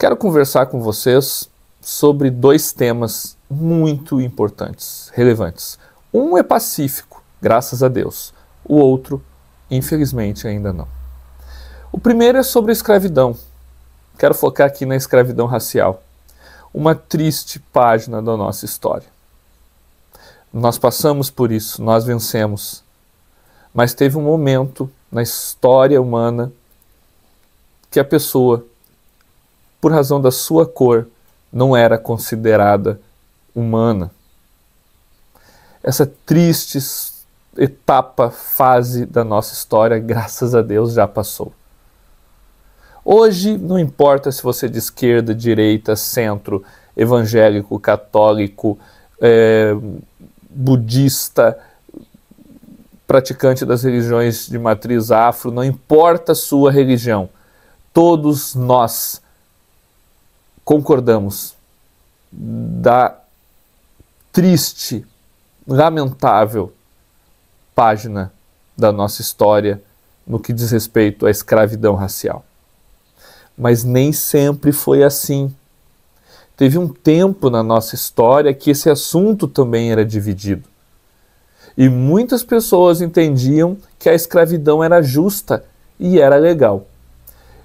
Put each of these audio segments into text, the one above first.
Quero conversar com vocês sobre dois temas muito importantes, relevantes. Um é pacífico, graças a Deus. O outro, infelizmente, ainda não. O primeiro é sobre a escravidão. Quero focar aqui na escravidão racial. Uma triste página da nossa história. Nós passamos por isso, nós vencemos. Mas teve um momento na história humana que a pessoa por razão da sua cor, não era considerada humana. Essa triste etapa, fase da nossa história, graças a Deus, já passou. Hoje, não importa se você é de esquerda, direita, centro, evangélico, católico, é, budista, praticante das religiões de matriz afro, não importa a sua religião, todos nós concordamos da triste, lamentável página da nossa história no que diz respeito à escravidão racial. Mas nem sempre foi assim. Teve um tempo na nossa história que esse assunto também era dividido. E muitas pessoas entendiam que a escravidão era justa e era legal.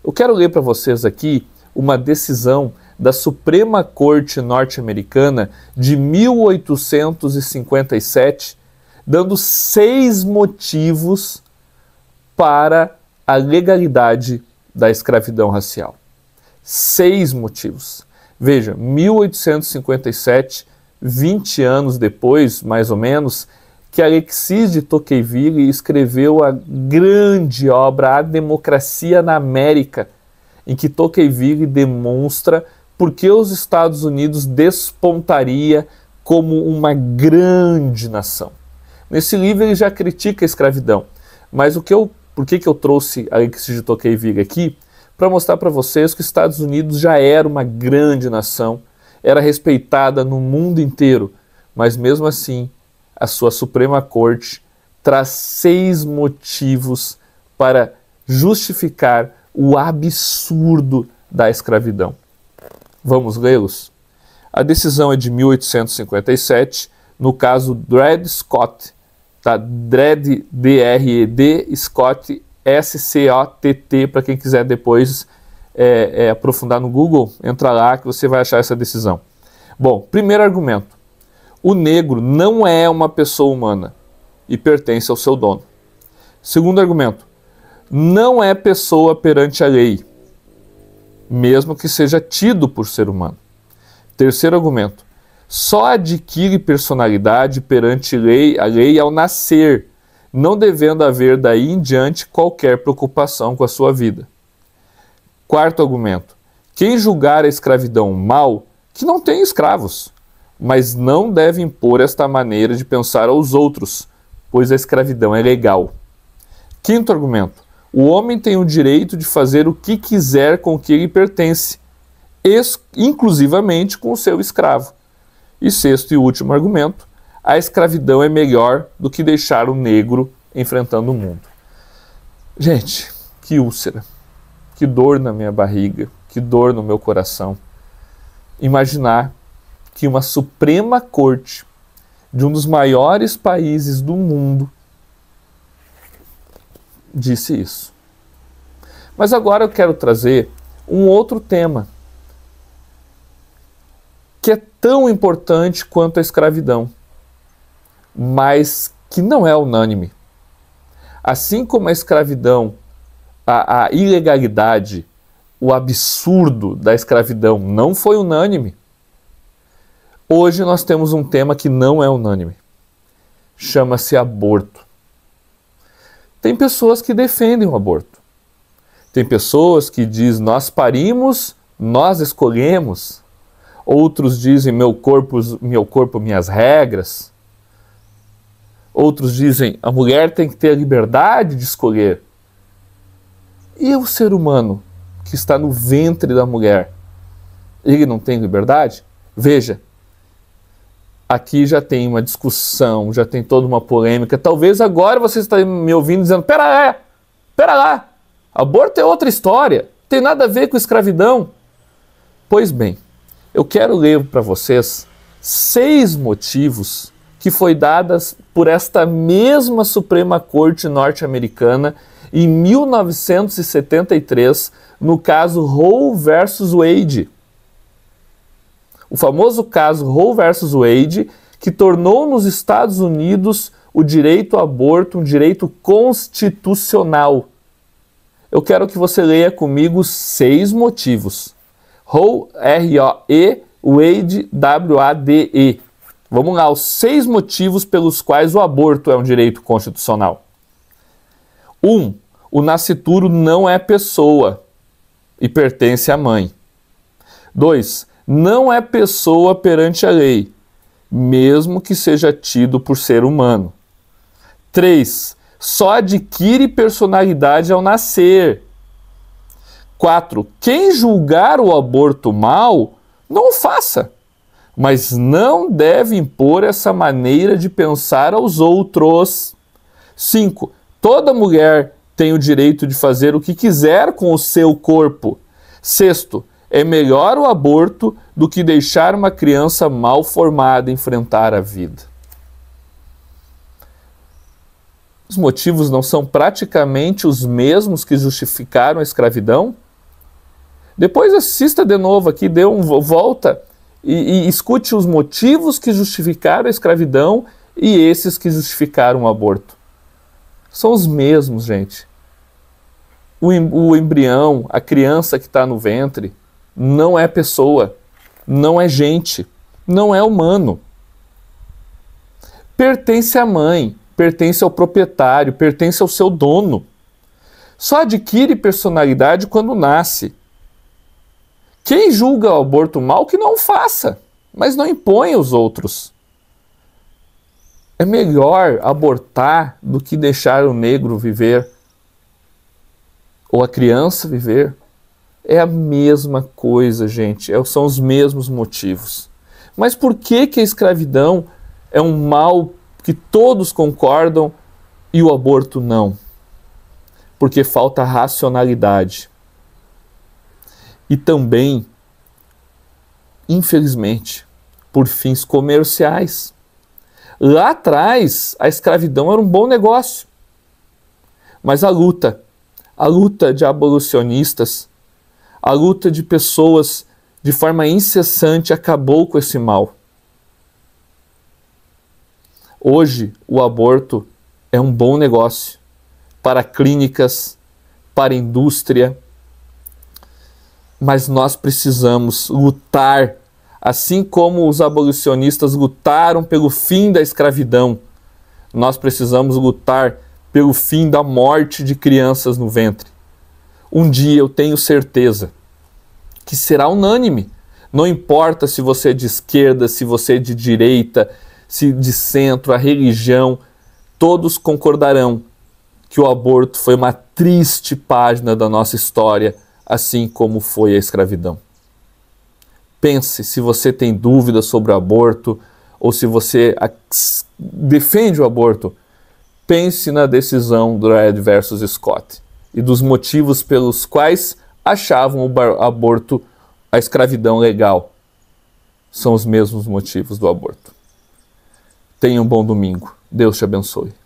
Eu quero ler para vocês aqui uma decisão da Suprema Corte norte-americana de 1857, dando seis motivos para a legalidade da escravidão racial. Seis motivos. Veja, 1857, 20 anos depois, mais ou menos, que Alexis de Tocqueville escreveu a grande obra A Democracia na América, em que Tocqueville demonstra por que os Estados Unidos despontaria como uma grande nação. Nesse livro ele já critica a escravidão, mas o que eu, por que, que eu trouxe a Exige Toquei Viga aqui? Para mostrar para vocês que os Estados Unidos já era uma grande nação, era respeitada no mundo inteiro, mas mesmo assim a sua Suprema Corte traz seis motivos para justificar o absurdo da escravidão. Vamos lê-los? A decisão é de 1857, no caso Dred Scott, tá? Dred, D-R-E-D, Scott, S-C-O-T-T, para quem quiser depois é, é, aprofundar no Google, entra lá que você vai achar essa decisão. Bom, primeiro argumento. O negro não é uma pessoa humana e pertence ao seu dono. Segundo argumento. Não é pessoa perante a lei mesmo que seja tido por ser humano. Terceiro argumento: só adquire personalidade perante lei, a lei ao nascer, não devendo haver daí em diante qualquer preocupação com a sua vida. Quarto argumento: quem julgar a escravidão mal, que não tem escravos, mas não deve impor esta maneira de pensar aos outros, pois a escravidão é legal. Quinto argumento: o homem tem o direito de fazer o que quiser com o que lhe pertence, inclusivamente com o seu escravo. E sexto e último argumento, a escravidão é melhor do que deixar o negro enfrentando o mundo. Gente, que úlcera, que dor na minha barriga, que dor no meu coração. Imaginar que uma Suprema Corte de um dos maiores países do mundo disse isso. Mas agora eu quero trazer um outro tema que é tão importante quanto a escravidão, mas que não é unânime. Assim como a escravidão, a, a ilegalidade, o absurdo da escravidão não foi unânime, hoje nós temos um tema que não é unânime. Chama-se aborto. Tem pessoas que defendem o aborto. Tem pessoas que diz nós parimos, nós escolhemos. Outros dizem meu corpo, meu corpo, minhas regras. Outros dizem a mulher tem que ter a liberdade de escolher. E o ser humano que está no ventre da mulher, ele não tem liberdade? Veja, aqui já tem uma discussão, já tem toda uma polêmica. Talvez agora você esteja me ouvindo dizendo: pera lá, pera lá, aborto é outra história, tem nada a ver com escravidão. Pois bem, eu quero ler para vocês seis motivos que foi dadas por esta mesma Suprema Corte norte-americana em 1973 no caso Roe versus Wade o famoso caso Roe versus Wade, que tornou nos Estados Unidos o direito ao aborto um direito constitucional. Eu quero que você leia comigo seis motivos. Roe, R-O-E, Wade, W-A-D-E. Vamos lá, os seis motivos pelos quais o aborto é um direito constitucional. 1. Um, o nascituro não é pessoa e pertence à mãe. 2 não é pessoa perante a lei, mesmo que seja tido por ser humano. 3. Só adquire personalidade ao nascer. 4. Quem julgar o aborto mal, não o faça, mas não deve impor essa maneira de pensar aos outros. 5. Toda mulher tem o direito de fazer o que quiser com o seu corpo. Sexto, é melhor o aborto do que deixar uma criança mal formada enfrentar a vida. Os motivos não são praticamente os mesmos que justificaram a escravidão? Depois assista de novo aqui, dê um volta e, e escute os motivos que justificaram a escravidão e esses que justificaram o aborto. São os mesmos, gente. O, o embrião, a criança que está no ventre, não é pessoa, não é gente, não é humano. Pertence à mãe, pertence ao proprietário, pertence ao seu dono. Só adquire personalidade quando nasce. Quem julga o aborto mal, que não faça, mas não impõe aos outros. É melhor abortar do que deixar o negro viver ou a criança viver. É a mesma coisa, gente. É são os mesmos motivos. Mas por que, que a escravidão é um mal que todos concordam e o aborto não? Porque falta racionalidade. E também, infelizmente, por fins comerciais. Lá atrás, a escravidão era um bom negócio. Mas a luta, a luta de abolicionistas, a luta de pessoas de forma incessante acabou com esse mal. Hoje, o aborto é um bom negócio para clínicas, para indústria, mas nós precisamos lutar, assim como os abolicionistas lutaram pelo fim da escravidão, nós precisamos lutar pelo fim da morte de crianças no ventre. Um dia eu tenho certeza que será unânime. Não importa se você é de esquerda, se você é de direita, se de centro, a religião, todos concordarão que o aborto foi uma triste página da nossa história, assim como foi a escravidão. Pense se você tem dúvidas sobre o aborto ou se você defende o aborto, pense na decisão do Ed versus Scott e dos motivos pelos quais achavam o aborto a escravidão legal. São os mesmos motivos do aborto. Tenha um bom domingo. Deus te abençoe.